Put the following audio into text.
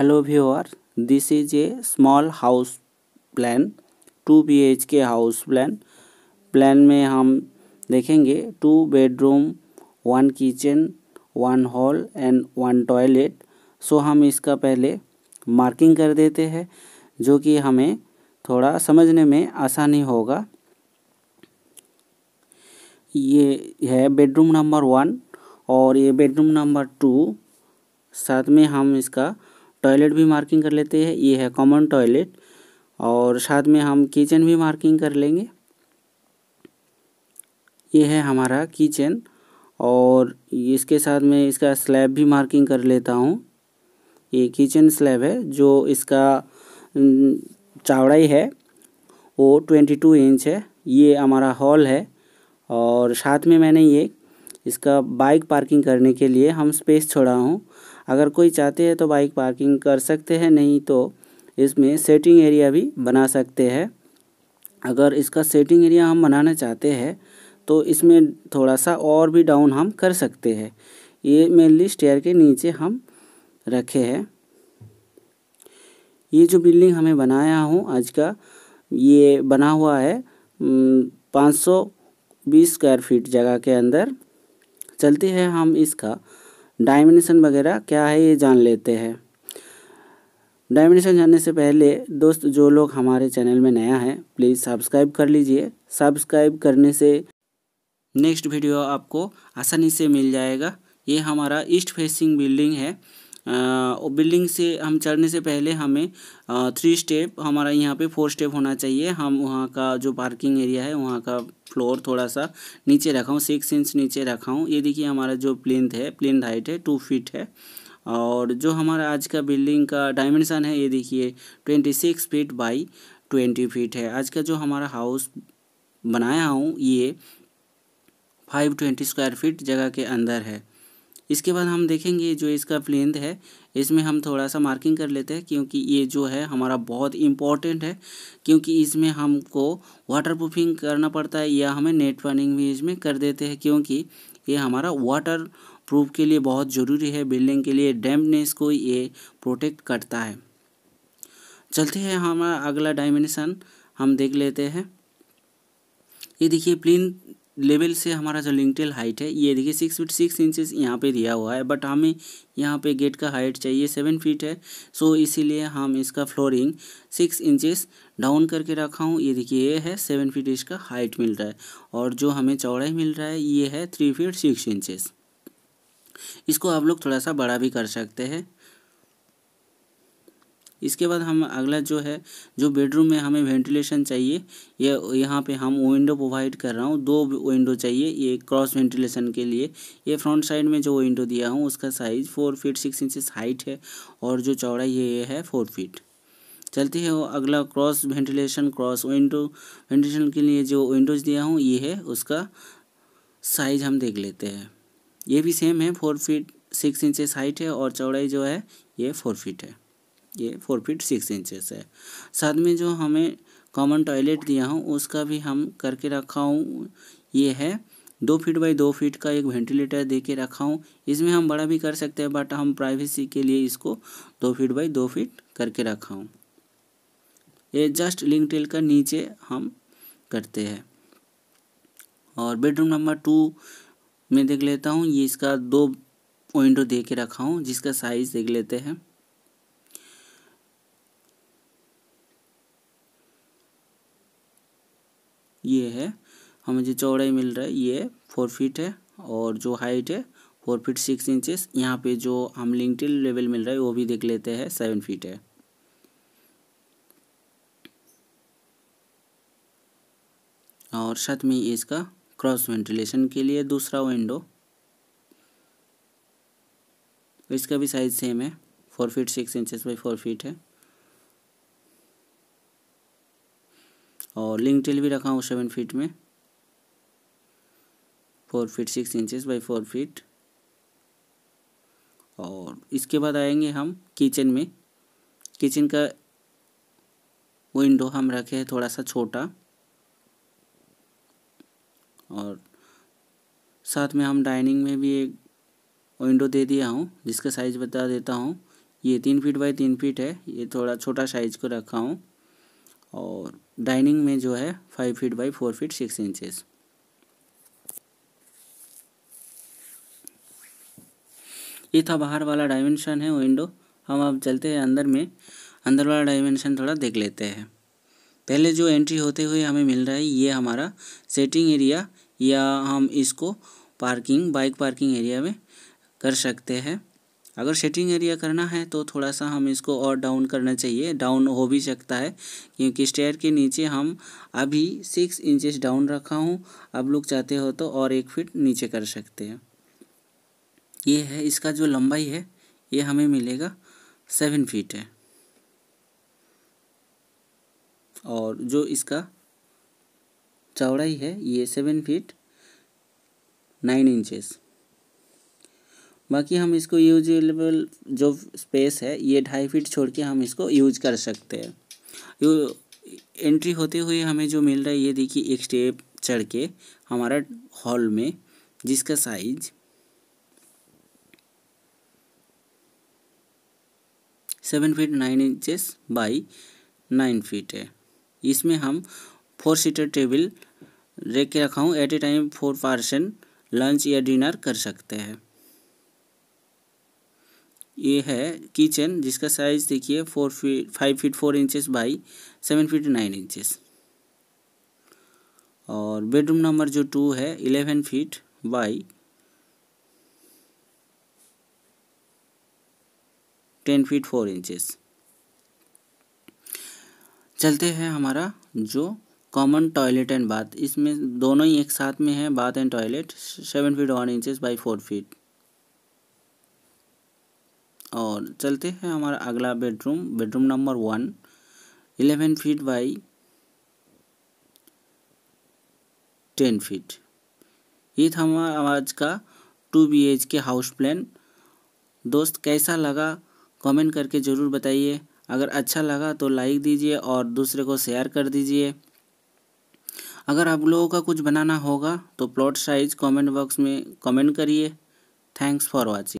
this is a small house plan two B H K house plan plan में हम देखेंगे two bedroom one kitchen one hall and one toilet so हम इसका पहले marking कर देते हैं जो कि हमें थोड़ा समझने में आसानी होगा ये है बेडरूम नंबर वन और ये बेडरूम नंबर टू साथ में हम इसका टॉयलेट भी मार्किंग कर लेते हैं ये है कॉमन टॉयलेट और साथ में हम किचन भी मार्किंग कर लेंगे ये है हमारा किचन और इसके साथ में इसका स्लैब भी मार्किंग कर लेता हूँ ये किचन स्लैब है जो इसका चावड़ाई है वो ट्वेंटी टू इंच है ये हमारा हॉल है और साथ में मैंने ये इसका बाइक पार्किंग करने के लिए हम स्पेस छोड़ा हूँ अगर कोई चाहते हैं तो बाइक पार्किंग कर सकते हैं नहीं तो इसमें सेटिंग एरिया भी बना सकते हैं अगर इसका सेटिंग एरिया हम बनाना चाहते हैं तो इसमें थोड़ा सा और भी डाउन हम कर सकते हैं ये मेनली स्टेयर के नीचे हम रखे हैं ये जो बिल्डिंग हमें बनाया हूँ आज का ये बना हुआ है पाँच सौ बीस स्क्वायर फीट जगह के अंदर चलते हैं हम इसका डायमेंशन वगैरह क्या है ये जान लेते हैं डायमेंशन जानने से पहले दोस्त जो लोग हमारे चैनल में नया है प्लीज़ सब्सक्राइब कर लीजिए सब्सक्राइब करने से नेक्स्ट वीडियो आपको आसानी से मिल जाएगा ये हमारा ईस्ट फेसिंग बिल्डिंग है और बिल्डिंग से हम चढ़ने से पहले हमें थ्री स्टेप हमारा यहाँ पे फोर स्टेप होना चाहिए हम वहाँ का जो पार्किंग एरिया है वहाँ का फ्लोर थोड़ा सा नीचे रखा हूँ सिक्स इंच नीचे रखा हूँ ये देखिए हमारा जो प्लिंथ है प्लिंथ हाइट है टू फीट है और जो हमारा आज का बिल्डिंग का डायमेंशन है ये देखिए twenty six feet by twenty feet है आज का जो हमारा हाउस बनाया हूँ ये फाइव ट्वेंटी स्क्वायर फीट जगह के अंदर है इसके बाद हम देखेंगे जो इसका प्लेंथ है इसमें हम थोड़ा सा मार्किंग कर लेते हैं क्योंकि ये जो है हमारा बहुत इम्पॉर्टेंट है क्योंकि इसमें हमको वाटर प्रूफिंग करना पड़ता है या हमें नेट फनिंग भी इसमें कर देते हैं क्योंकि ये हमारा वाटर प्रूफ के लिए बहुत ज़रूरी है बिल्डिंग के लिए डैम्पनेस को ये प्रोटेक्ट करता है चलते हैं हमारा अगला डायमेंशन हम देख लेते हैं ये देखिए प्लिन लेवल से हमारा जो लिंकटेल हाइट है ये देखिए सिक्स फीट सिक्स इंचेस यहाँ पे दिया हुआ है बट हमें यहाँ पे गेट का हाइट चाहिए सेवन फीट है सो इसीलिए हम इसका फ्लोरिंग सिक्स इंचेस डाउन करके रखा हूँ ये देखिए ये है सेवन फीट इसका हाइट मिल रहा है और जो हमें चौड़ाई मिल रहा है ये है थ्री फीट सिक्स इंचेस इसको आप लोग थोड़ा सा बड़ा भी कर सकते हैं इसके बाद हम अगला जो है जो बेडरूम में हमें वेंटिलेशन चाहिए ये यह यहाँ पे हम विंडो प्रोवाइड कर रहा हूँ दो विंडो चाहिए ये क्रॉस वेंटिलेशन के लिए ये फ्रंट साइड में जो विंडो दिया हूँ उसका size four feet six inches height है और जो चौड़ाई है ये है फोर फीट चलते हैं अगला cross ventilation cross window ventilation के लिए जो विंडोज़ दिया हूँ ये है उसका साइज हम देख लेते हैं ये भी सेम है four feet six inches height है और चौड़ाई जो है ये फोर फीट है ये फोर फीट सिक्स इंचेस है साथ में जो हमें कॉमन टॉयलेट दिया हूँ उसका भी हम करके रखा हूँ ये है दो फीट बाई दो फीट का एक वेंटिलेटर दे के रखा हूँ इसमें हम बड़ा भी कर सकते हैं बट हम प्राइवेसी के लिए इसको दो फीट बाई दो फीट करके रखा हूँ ये जस्ट लिंक टेल का नीचे हम करते हैं और बेडरूम नंबर टू में देख लेता हूँ ये इसका दो विंडो दे के रखा हूँ जिसका साइज़ देख लेते हैं ये है हमें जो चौड़ाई मिल रहा है ये फोर फीट है और जो हाइट है फोर फीट सिक्स इंचेस यहाँ पे जो हम लिंकटिल लेवल मिल रहा है वो भी देख लेते हैं सेवन फीट है और साथ में इसका क्रॉस वेंटिलेशन के लिए दूसरा विंडो इसका भी साइज सेम है four feet six inches by four feet है और लिंक टेल भी रखा हूँ सेवन फीट में four feet six inches by four feet और इसके बाद आएंगे हम किचन में किचन का विंडो हम रखे हैं थोड़ा सा छोटा और साथ में हम डाइनिंग में भी एक विंडो दे दिया हूँ जिसका साइज़ बता देता हूँ ये तीन फीट बाई तीन फीट है ये थोड़ा छोटा साइज़ को रखा हूँ और डाइनिंग में जो है five feet by four feet six inches ये था बाहर वाला डायमेंशन है विंडो हम अब चलते हैं अंदर में अंदर वाला डायमेंशन थोड़ा देख लेते हैं पहले जो एंट्री होते हुए हमें मिल रहा है ये हमारा सेटिंग एरिया या हम इसको पार्किंग बाइक पार्किंग एरिया में कर सकते हैं अगर सेटिंग एरिया करना है तो थोड़ा सा हम इसको और डाउन करना चाहिए डाउन हो भी सकता है क्योंकि स्टेयर के नीचे हम अभी सिक्स इंचेस डाउन रखा हूँ अब लोग चाहते हो तो और एक फिट नीचे कर सकते हैं ये है इसका जो लंबाई है ये हमें मिलेगा सेवन फीट है और जो इसका चौड़ाई है ये सेवन फीट नाइन इंचेस बाकी हम इसको यूजेबल जो स्पेस है ये ढाई फीट छोड़ के हम इसको यूज कर सकते हैं यू एंट्री होते हुए हमें जो मिल रहा है ये देखिए एक स्टेप चढ़ के हमारा हॉल में जिसका size seven feet nine inches by nine feet है इसमें हम फोर सीटर टेबल रख के रखा हूँ at a time four person lunch या डिनर कर सकते हैं ये है किचन जिसका साइज़ देखिए four feet five feet four inches by seven feet nine inches और बेडरूम नंबर जो टू है eleven feet by ten feet four inches चलते हैं हमारा जो कॉमन टॉयलेट एंड बाथ इसमें दोनों ही एक साथ में है bath and toilet seven feet one inches by four feet और चलते हैं हमारा अगला bedroom bedroom number one eleven feet by ten feet ये था हमारा आज का two B H K house plan दोस्त कैसा लगा कमेंट करके ज़रूर बताइए अगर अच्छा लगा तो लाइक दीजिए और दूसरे को शेयर कर दीजिए अगर आप लोगों का कुछ बनाना होगा तो प्लॉट साइज कमेंट बॉक्स में कमेंट करिए थैंक्स फॉर वाचिंग